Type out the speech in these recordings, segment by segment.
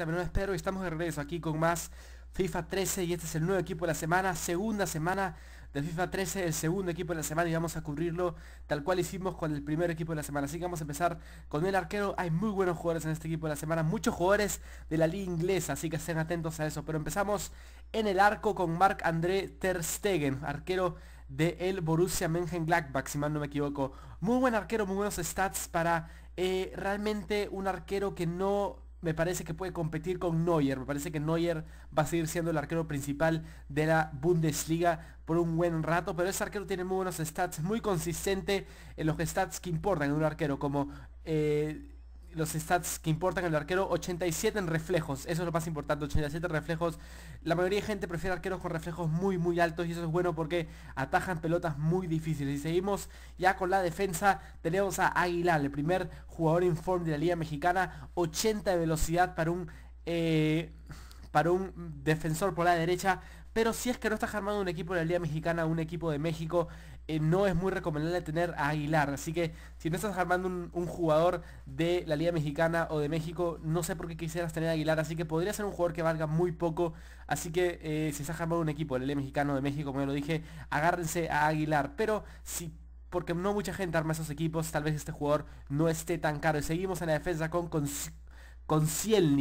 También no espero y estamos de regreso aquí con más FIFA 13 y este es el nuevo equipo de la semana, segunda semana de FIFA 13, el segundo equipo de la semana y vamos a cubrirlo tal cual hicimos con el primer equipo de la semana. Así que vamos a empezar con el arquero. Hay muy buenos jugadores en este equipo de la semana, muchos jugadores de la liga inglesa, así que estén atentos a eso. Pero empezamos en el arco con Marc André Ter Stegen, arquero de el Borussia Mönchengladbach, si mal no me equivoco. Muy buen arquero, muy buenos stats para eh, realmente un arquero que no me parece que puede competir con Neuer. Me parece que Neuer va a seguir siendo el arquero principal de la Bundesliga por un buen rato. Pero ese arquero tiene muy buenos stats, muy consistente en los stats que importan en un arquero, como eh, los stats que importan el arquero, 87 en reflejos, eso es lo más importante, 87 reflejos. La mayoría de gente prefiere arqueros con reflejos muy muy altos y eso es bueno porque atajan pelotas muy difíciles. Y seguimos ya con la defensa, tenemos a Aguilar, el primer jugador informe de la Liga Mexicana, 80 de velocidad para un... Eh, para un defensor por la derecha, pero si es que no estás armando un equipo de la Liga Mexicana, un equipo de México, eh, no es muy recomendable tener a Aguilar. Así que si no estás armando un, jugador de la Liga Mexicana o de México, no sé por qué quisieras tener a Aguilar. Así que podría ser un jugador que valga muy poco. Así que eh, si estás armando un equipo de la Liga Mexicana o de México, como ya lo dije, agárrense a Aguilar. Pero si porque no mucha gente arma esos equipos, tal vez este jugador no esté tan caro. Y seguimos en la defensa con, con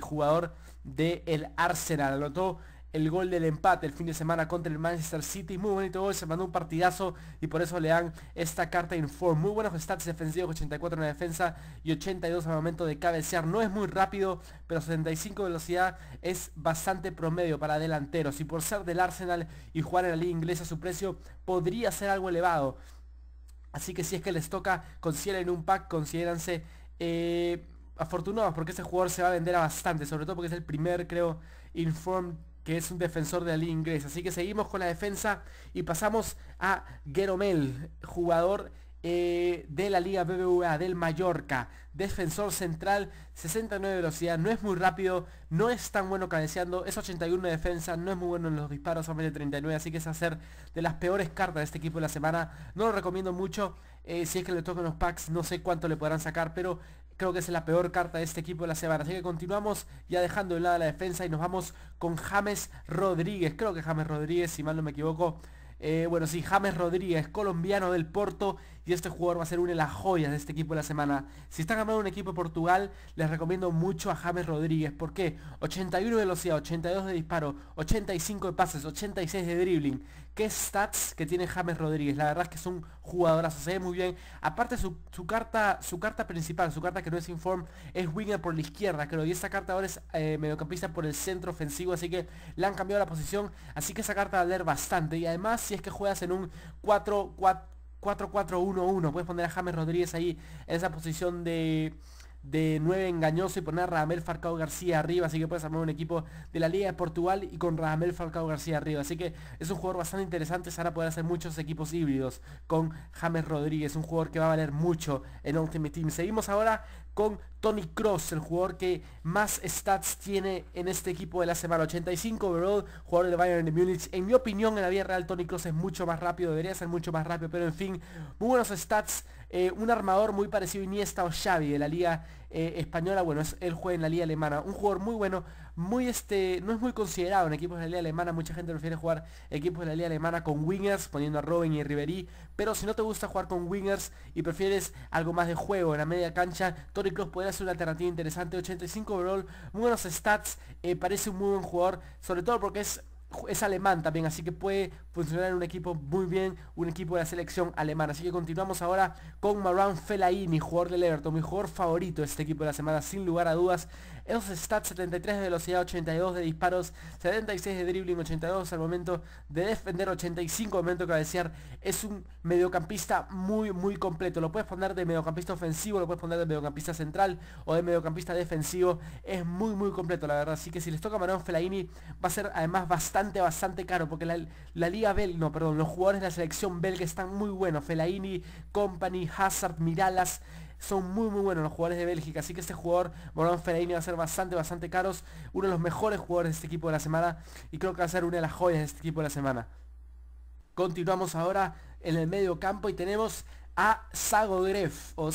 jugador del de Arsenal. Anotó el gol del empate el fin de semana contra el Manchester City. Muy bonito gol, se mandó un partidazo y por eso le dan esta carta inform. Muy buenos stats defensivos, 84 en la defensa y 82 al momento de cabecear. No es muy rápido, pero 75 de velocidad es bastante promedio para delanteros. Y por ser del Arsenal y jugar en la liga inglesa, su precio podría ser algo elevado. Así que si es que les toca, consideren un pack, considéranse... Eh, afortunados porque este jugador se va a vender a bastante, sobre todo porque es el primer, creo, inform que es un defensor de la liga inglesa. Así que seguimos con la defensa y pasamos a Geromel, jugador eh, de la Liga BBVA del Mallorca. Defensor central, 69 de velocidad, no es muy rápido, no es tan bueno cabeceando, es 81 de defensa, no es muy bueno en los disparos, solamente 39, así que es hacer de las peores cartas de este equipo de la semana. No lo recomiendo mucho, eh, si es que le tocan los packs, no sé cuánto le podrán sacar, pero Creo que es la peor carta de este equipo de la semana. Así que continuamos ya dejando de lado la defensa y nos vamos con James Rodríguez. Creo que James Rodríguez, si mal no me equivoco. Eh, bueno, sí, James Rodríguez, colombiano del Porto, y este jugador va a ser una de las joyas de este equipo de la semana. Si están ganando un equipo de Portugal, les recomiendo mucho a James Rodríguez. Porque 81 de velocidad, 82 de disparo, 85 de pases, 86 de dribbling. Qué stats que tiene James Rodríguez. La verdad es que es un jugadorazo, se ve muy bien. Aparte su, carta, su carta principal, su carta que no es inform, es winger por la izquierda, creo. Y esta carta ahora es eh, mediocampista por el centro ofensivo, así que le han cambiado la posición. Así que esa carta va a leer bastante. Y además, si es que juegas en un 4-4... 4-4-1-1. Puedes poner a James Rodríguez ahí en esa posición de, de 9 engañoso y poner a Ramel Farcao García arriba, así que puedes armar un equipo de la Liga de Portugal y con Ramel Farcao García arriba, así que es un jugador bastante interesante, Sara poder hacer muchos equipos híbridos con James Rodríguez, un jugador que va a valer mucho en Ultimate Team. Seguimos ahora con Tony Cross, el jugador que más stats tiene en este equipo de la semana. 85 overall, jugador de Bayern de Múnich. En mi opinión, en la vida real, Tony Cross es mucho más rápido, debería ser mucho más rápido, pero en fin, muy buenos stats. Eh, un armador muy parecido a Iniesta o Xavi de la liga eh, española. Bueno, es, él juega en la liga alemana. Un jugador muy bueno, muy este, no es muy considerado en equipos de la liga alemana. Mucha gente prefiere jugar equipos de la liga alemana con wingers, poniendo a Robin y Ribery. Pero si no te gusta jugar con wingers y prefieres algo más de juego en la media cancha, Tony Cross puede es una alternativa interesante. 85 overall, muy buenos stats. Eh, parece un muy buen jugador. Sobre todo porque es, es alemán también. Así que puede funcionar en un equipo muy bien, un equipo de la selección alemana. Así que continuamos ahora con Maran Fellaini, jugador del Everton, mi jugador favorito de este equipo de la semana, sin lugar a dudas. Esos stats 73 de velocidad, 82 de disparos, 76 de dribbling, 82 al momento de defender, 85 al momento de cabecear. Es un mediocampista muy, muy completo. Lo puedes poner de mediocampista ofensivo, lo puedes poner de mediocampista central o de mediocampista defensivo. Es muy, muy completo, la verdad. Así que si les toca a Maran Fellaini, va a ser además bastante, bastante caro porque la, la no, perdón, los jugadores de la selección belga están muy buenos. Felaini, Company, Hazard, Miralas, son muy muy buenos los jugadores de Bélgica, así que este jugador, Morón Fellaini, va a ser bastante, bastante caros, uno de los mejores jugadores de este equipo de la semana y creo que va a ser una de las joyas de este equipo de la semana. Continuamos ahora en el medio campo y tenemos a Zagorev, o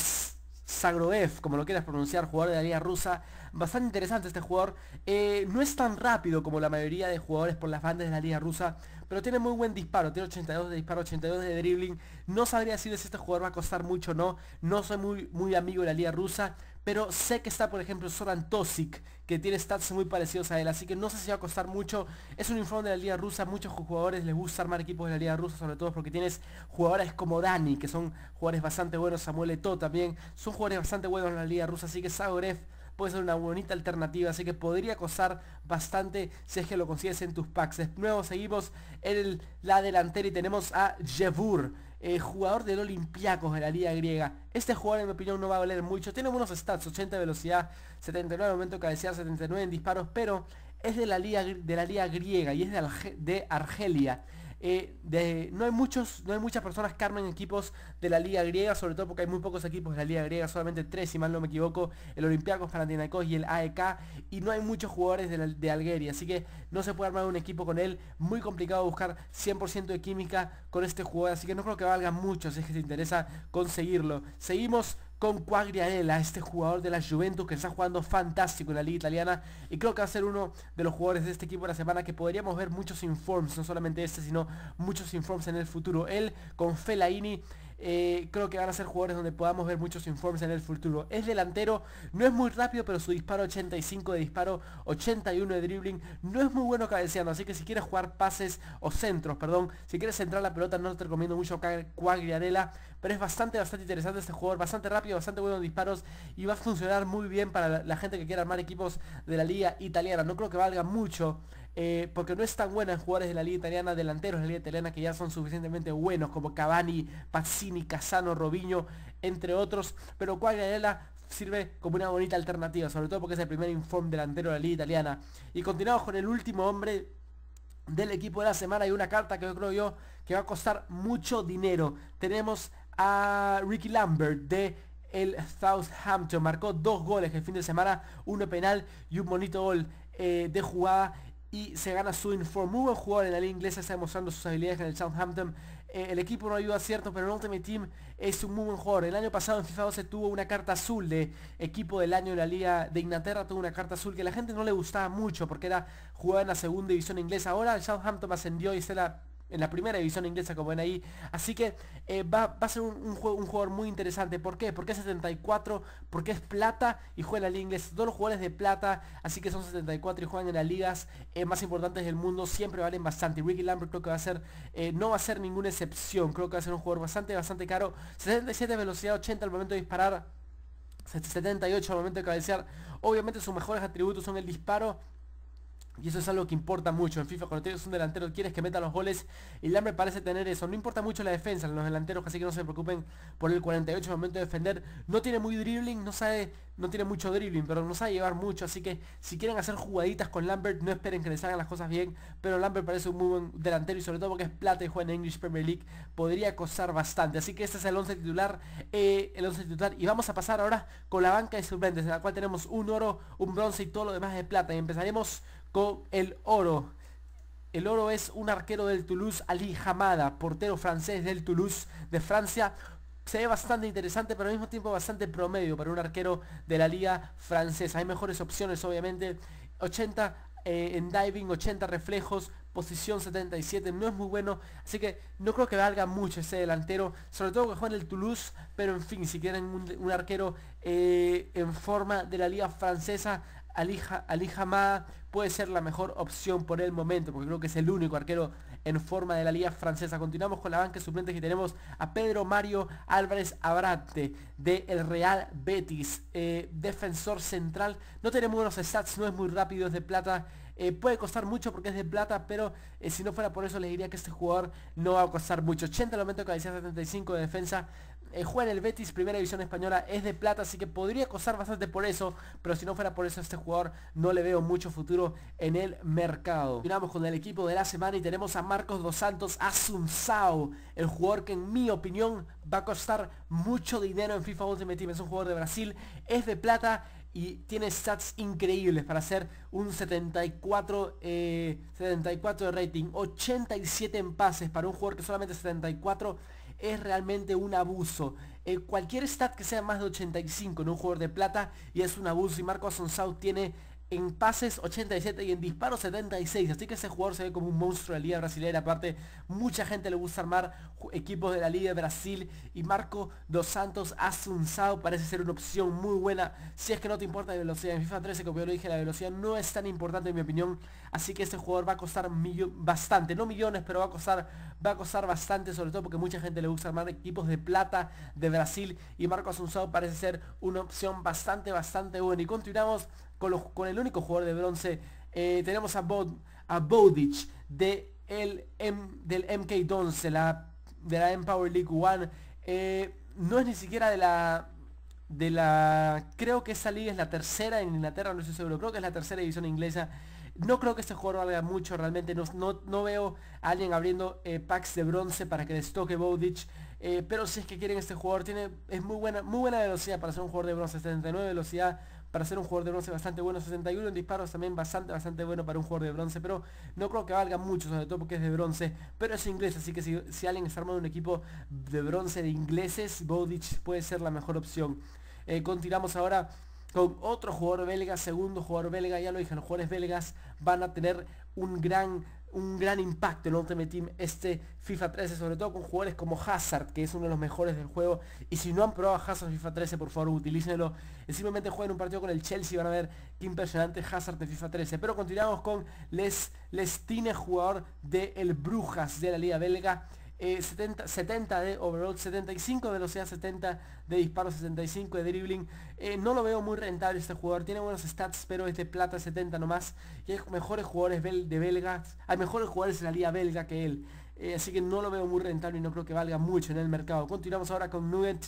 Zagroev, como lo quieras pronunciar, jugador de la Liga Rusa, bastante interesante este jugador. Eh, no es tan rápido como la mayoría de jugadores por las bandas de la liga rusa, pero tiene muy buen disparo. Tiene 82 de disparo, 82 de dribbling. No sabría decir si este jugador va a costar mucho o no. No soy muy, muy amigo de la liga rusa, pero sé que está por ejemplo Soran Tosik que tiene stats muy parecidos a él, así que no sé si va a costar mucho. Es un informe de la liga rusa, muchos jugadores les gusta armar equipos de la liga rusa, sobre todo porque tienes jugadores como Dani, que son jugadores bastante buenos, Samuel Eto también, son jugadores bastante buenos en la liga rusa, así que Zagorev puede ser una bonita alternativa, así que podría costar bastante si es que lo consigues en tus packs. De nuevo seguimos en la delantera y tenemos a Jevur. Eh, jugador del Olympiacos de la liga griega. Este jugador en mi opinión no va a valer mucho. Tiene buenos stats, 80 de velocidad, 79 en momento de 79 en disparos, pero es de la liga, de la liga griega y es de, de Argelia. Eh, no, hay muchos, no hay muchas personas que armen equipos de la liga griega, sobre todo porque hay muy pocos equipos de la liga griega, solamente tres, si mal no me equivoco, el Olympiacos Panathinaikos y el AEK, y no hay muchos jugadores de, de Algeria, así que no se puede armar un equipo con él, muy complicado buscar 100% de química con este jugador, así que no creo que valga mucho si es que se interesa conseguirlo. Seguimos con Quagliarella, este jugador de la Juventus que está jugando fantástico en la liga italiana y creo que va a ser uno de los jugadores de este equipo de la semana que podríamos ver muchos informes no solamente este, sino muchos informes en el futuro. Él con Felaini eh, creo que van a ser jugadores donde podamos ver muchos informes en el futuro. Es delantero, no es muy rápido, pero su disparo 85 de disparo, 81 de dribbling, no es muy bueno cabeceando, así que si quieres jugar pases o centros, perdón, si quieres centrar la pelota no te recomiendo mucho Cuagliarela. pero es bastante, bastante interesante este jugador, bastante rápido, bastante bueno en disparos y va a funcionar muy bien para la gente que quiera armar equipos de la liga italiana. No creo que valga mucho eh, porque no es tan buena en jugadores de la liga italiana, delanteros de la liga italiana que ya son suficientemente buenos, como Cavani, Pazzini, Casano, Robinho, entre otros, pero Quagliarella sirve como una bonita alternativa, sobre todo porque es el primer informe delantero de la liga italiana. Y continuamos con el último hombre del equipo de la semana y una carta que yo creo yo que va a costar mucho dinero. Tenemos a Ricky Lambert de el Southampton. Marcó dos goles el fin de semana, uno penal y un bonito gol eh, de jugada y se gana su informe Muy buen jugador en la liga inglesa, está demostrando sus habilidades en el Southampton. Eh, el equipo no ayuda cierto, pero el Ultimate Team es un muy buen jugador. El año pasado en FIFA 12 tuvo una carta azul de equipo del año de la liga de Inglaterra, tuvo una carta azul que la gente no le gustaba mucho porque era jugada en la segunda división inglesa. Ahora el Southampton ascendió y será... la en la primera división inglesa como ven ahí. Así que eh, va, a ser un, jugador muy interesante. ¿Por qué? Porque es 74, porque es plata y juega en la liga inglesa. Todos jugadores de plata, así que son 74 y juegan en las ligas eh, más importantes del mundo. Siempre valen bastante. Ricky Lambert creo que va a ser, eh, no va a ser ninguna excepción. Creo que va a ser un jugador bastante, bastante caro. 77 velocidad, 80 al momento de disparar. 78 al momento de cabecear. Obviamente sus mejores atributos son el disparo y eso es algo que importa mucho en FIFA. Cuando tienes un delantero quieres que meta los goles. Y Lambert parece tener eso. No importa mucho la defensa los delanteros. Así que no se preocupen por el 48 momento de defender. No tiene muy dribbling. No sabe. No tiene mucho dribbling. Pero no sabe llevar mucho. Así que si quieren hacer jugaditas con Lambert. No esperen que les hagan las cosas bien. Pero Lambert parece un muy buen delantero. Y sobre todo porque es plata y juega en English Premier League. Podría costar bastante. Así que este es el 11 titular. Eh, el 11 titular. Y vamos a pasar ahora con la banca de suplentes. En la cual tenemos un oro, un bronce y todo lo demás de plata. Y empezaremos el oro. El oro es un arquero del Toulouse, Ali Jamada portero francés del Toulouse de Francia. Se ve bastante interesante, pero al mismo tiempo bastante promedio para un arquero de la liga francesa. Hay mejores opciones, obviamente. 80 eh, en diving, 80 reflejos, posición 77, no es muy bueno, así que no creo que valga mucho ese delantero, sobre todo que juega en el Toulouse, pero en fin, si quieren un, arquero eh, en forma de la liga francesa, Ali Hamá puede ser la mejor opción por el momento, porque creo que es el único arquero en forma de la liga francesa. Continuamos con la banca suplente que tenemos a Pedro Mario Álvarez Abrate de el Real Betis, eh, defensor central. No tenemos unos stats, no es muy rápido, es de plata. Eh, puede costar mucho porque es de plata, pero eh, si no fuera por eso le diría que este jugador no va a costar mucho. 80 aumento momento, decía 75 de defensa, el eh, juega en el Betis Primera División Española, es de plata, así que podría costar bastante por eso, pero si no fuera por eso este jugador no le veo mucho futuro en el mercado. Continuamos con el equipo de la semana y tenemos a Marcos Dos Santos Asunzao, el jugador que en mi opinión va a costar mucho dinero en FIFA Ultimate Team, es un jugador de Brasil, es de plata, y tiene stats increíbles para hacer un 74, 74 eh, de rating, 87 en pases para un jugador que solamente 74 es realmente un abuso. en cualquier stat que sea más de 85 en un jugador de plata y es un abuso y Marco Asonsau tiene en pases 87 y en disparos 76. Así que ese jugador se ve como un monstruo de la Liga Brasileña. Aparte, mucha gente le gusta armar equipos de la Liga de Brasil. Y Marco Dos Santos Asunzao parece ser una opción muy buena. Si es que no te importa la velocidad. En FIFA 13, como yo lo dije, la velocidad no es tan importante en mi opinión. Así que este jugador va a costar bastante. No millones, pero va a costar va a costar bastante. Sobre todo porque mucha gente le gusta armar equipos de plata de Brasil. Y Marco Asunzao parece ser una opción bastante, bastante buena. Y continuamos con, el único jugador de bronce. Eh, tenemos a, Bod, Bowditch de el del MK11, de la, de Empower League 1 eh, no es ni siquiera de la... De la... Creo que esa liga es la tercera en Inglaterra, no estoy seguro. Creo que es la tercera división inglesa. No creo que este jugador valga mucho realmente. No, no, veo a alguien abriendo eh, packs de bronce para que destoque Bowditch. pero si es que quieren este jugador, tiene, es muy buena, muy buena velocidad para ser un jugador de bronce. 79 velocidad, para ser un jugador de bronce bastante bueno, 61 en disparos también bastante, bastante bueno para un jugador de bronce, pero no creo que valga mucho, sobre todo porque es de bronce, pero es inglés, así que si, si alguien está armando un equipo de bronce de ingleses, Bowditch puede ser la mejor opción. Eh, continuamos ahora con otro jugador belga, segundo jugador belga, ya lo dije, los jugadores belgas van a tener un gran un gran impacto en Ultimate Team este FIFA 13, sobre todo con jugadores como Hazard, que es uno de los mejores del juego. Y si no han probado Hazard FIFA 13, por favor utilícenlo. Simplemente jueguen un partido con el Chelsea, y van a ver qué impresionante Hazard de FIFA 13. Pero continuamos con Les Tine jugador del el Brujas de la Liga Belga. 70, eh, 70, de overall, 75 de velocidad, 70 de disparo, 65 de dribbling. Eh, no lo veo muy rentable este jugador. Tiene buenos stats, pero es de plata 70 nomás. Y hay mejores jugadores de belga. Hay mejores jugadores de la liga belga que él. Eh, así que no lo veo muy rentable y no creo que valga mucho en el mercado. Continuamos ahora con Nugent,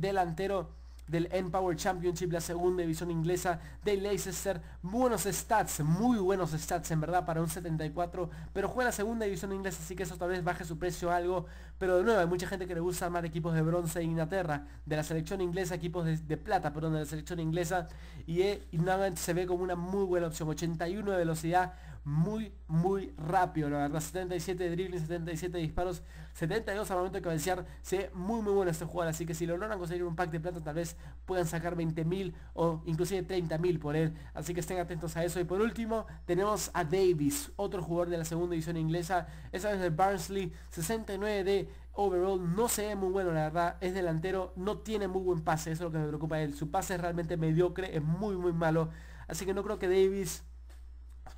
delantero del Empower Championship, la segunda división inglesa de Leicester. Buenos stats, muy buenos stats en verdad para un 74, pero juega la segunda división inglesa, así que eso tal vez baje su precio algo. Pero de nuevo, hay mucha gente que le gusta armar equipos de bronce de Inglaterra, de la selección inglesa, equipos de, plata, perdón, de la selección inglesa. Y, eh, y nada, se ve como una muy buena opción, 81 de velocidad, muy, muy rápido, la verdad, 77 de dribbling, 77 de disparos. 72 al momento armamento cabecear. Se ve muy muy bueno este jugador. Así que si lo logran conseguir un pack de plata tal vez puedan sacar 20.000 o inclusive 30.000 por él. Así que estén atentos a eso. Y por último tenemos a Davis, otro jugador de la segunda división inglesa. Esta vez el Barnsley, 69 de overall no se ve muy bueno, la verdad. Es delantero, no tiene muy buen pase, eso es lo que me preocupa a él. Su pase es realmente mediocre, es muy, muy malo. Así que no creo que Davis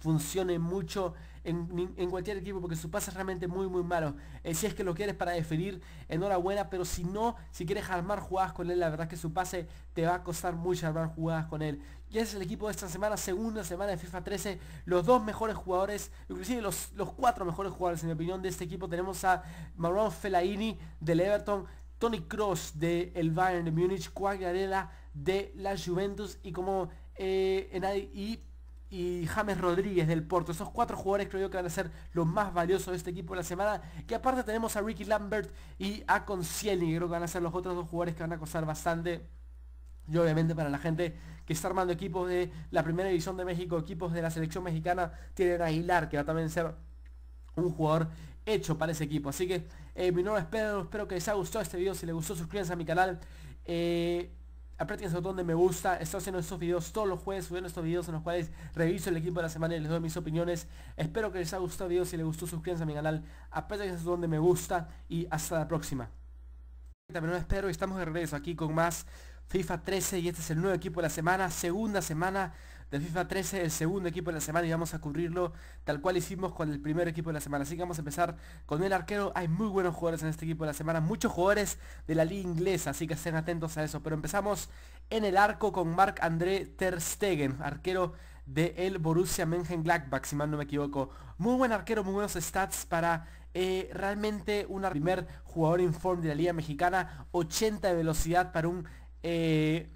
funcione mucho en, cualquier equipo porque su pase es realmente muy muy malo. Eh, si es que lo quieres para definir, enhorabuena, pero si no, si quieres armar jugadas con él, la verdad es que su pase te va a costar mucho armar jugadas con él. Y ese es el equipo de esta semana, segunda semana de FIFA 13, los dos mejores jugadores, inclusive los, cuatro mejores jugadores en mi opinión de este equipo. Tenemos a Marwan Fellaini del Everton, Tony Cross del Bayern de Múnich, Quagliarella de la Juventus y como... Eh, en, y y James Rodríguez del Porto. Esos cuatro jugadores creo que van a ser los más valiosos de este equipo de la semana. Que aparte tenemos a Ricky Lambert y a y Creo que van a ser los otros dos jugadores que van a costar bastante. Y obviamente para la gente que está armando equipos de la primera división de México, equipos de la selección mexicana, tienen a Aguilar, que va a también ser un jugador hecho para ese equipo. Así que eh, mi nombre es Pedro, espero que les haya gustado este video. Si les gustó, suscríbanse a mi canal. Eh, aprieten el botón de me gusta, estoy haciendo estos videos todos los jueves, subiendo estos videos en los cuales reviso el equipo de la semana y les doy mis opiniones. Espero que les haya gustado el video, si les gustó suscríbanse a mi canal, aprieten donde botón de me gusta y hasta la próxima. También espero y estamos de regreso aquí con más FIFA 13 y este es el nuevo equipo de la semana, segunda semana de FIFA 13, el segundo equipo de la semana y vamos a cubrirlo tal cual hicimos con el primer equipo de la semana. Así que vamos a empezar con el arquero. Hay muy buenos jugadores en este equipo de la semana, muchos jugadores de la liga inglesa, así que estén atentos a eso. Pero empezamos en el arco con Marc-André Ter Stegen, arquero de el Borussia Mönchengladbach, si mal no me equivoco. Muy buen arquero, muy buenos stats para eh, realmente un primer jugador informe de la Liga Mexicana. 80 de velocidad para un... Eh,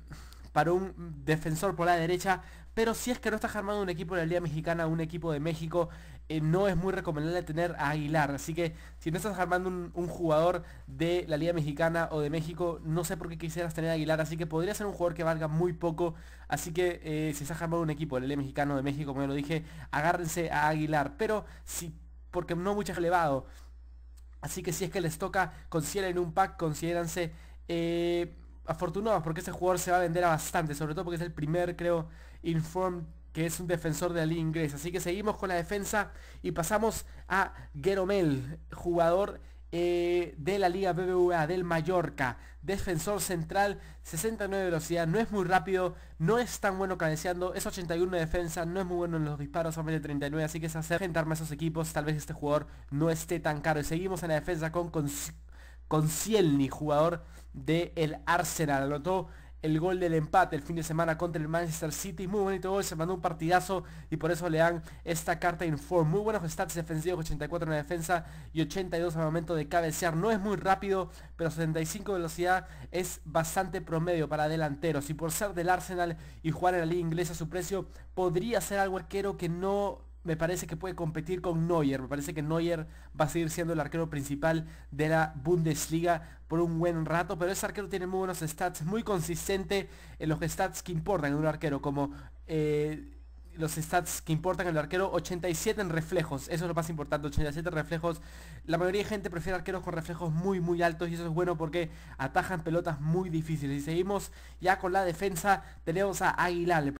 para un defensor por la derecha pero si es que no estás armando un equipo de la Liga Mexicana, un equipo de México, eh, no es muy recomendable tener a Aguilar. Así que si no estás armando un, jugador de la Liga Mexicana o de México, no sé por qué quisieras tener a Aguilar. Así que podría ser un jugador que valga muy poco. Así que eh, si estás armando un equipo de la Liga Mexicana o de México, como ya lo dije, agárrense a Aguilar. Pero si, porque no mucho elevado. Así que si es que les toca, consideren un pack, considéranse... Eh, afortunados porque ese jugador se va a vender a bastante, sobre todo porque es el primer, creo, Inform que es un defensor de la liga inglesa. Así que seguimos con la defensa y pasamos a Geromel, jugador eh, de la Liga BBVA del Mallorca. Defensor central, 69 de velocidad, no es muy rápido, no es tan bueno cabeceando, es 81 de defensa, no es muy bueno en los disparos, solamente 39, así que se hacer a esos equipos, tal vez este jugador no esté tan caro. Y seguimos en la defensa con con con jugador del el Arsenal. Anotó el gol del empate el fin de semana contra el Manchester City. Muy bonito gol, se mandó un partidazo y por eso le dan esta carta inform. Muy buenos stats defensivos, 84 en la defensa y 82 al momento de cabecear. No es muy rápido, pero 75 de velocidad es bastante promedio para delanteros. Y por ser del Arsenal y jugar en la liga inglesa, su precio podría ser algo arquero que no me parece que puede competir con Neuer. Me parece que Neuer va a seguir siendo el arquero principal de la Bundesliga por un buen rato. Pero ese arquero tiene muy buenos stats, muy consistente en los stats que importan en un arquero. Como eh, los stats que importan en el arquero, 87 en reflejos. Eso es lo más importante, 87 reflejos. La mayoría de gente prefiere arqueros con reflejos muy, muy altos. Y eso es bueno porque atajan pelotas muy difíciles. Y seguimos ya con la defensa. Tenemos a Aguilar.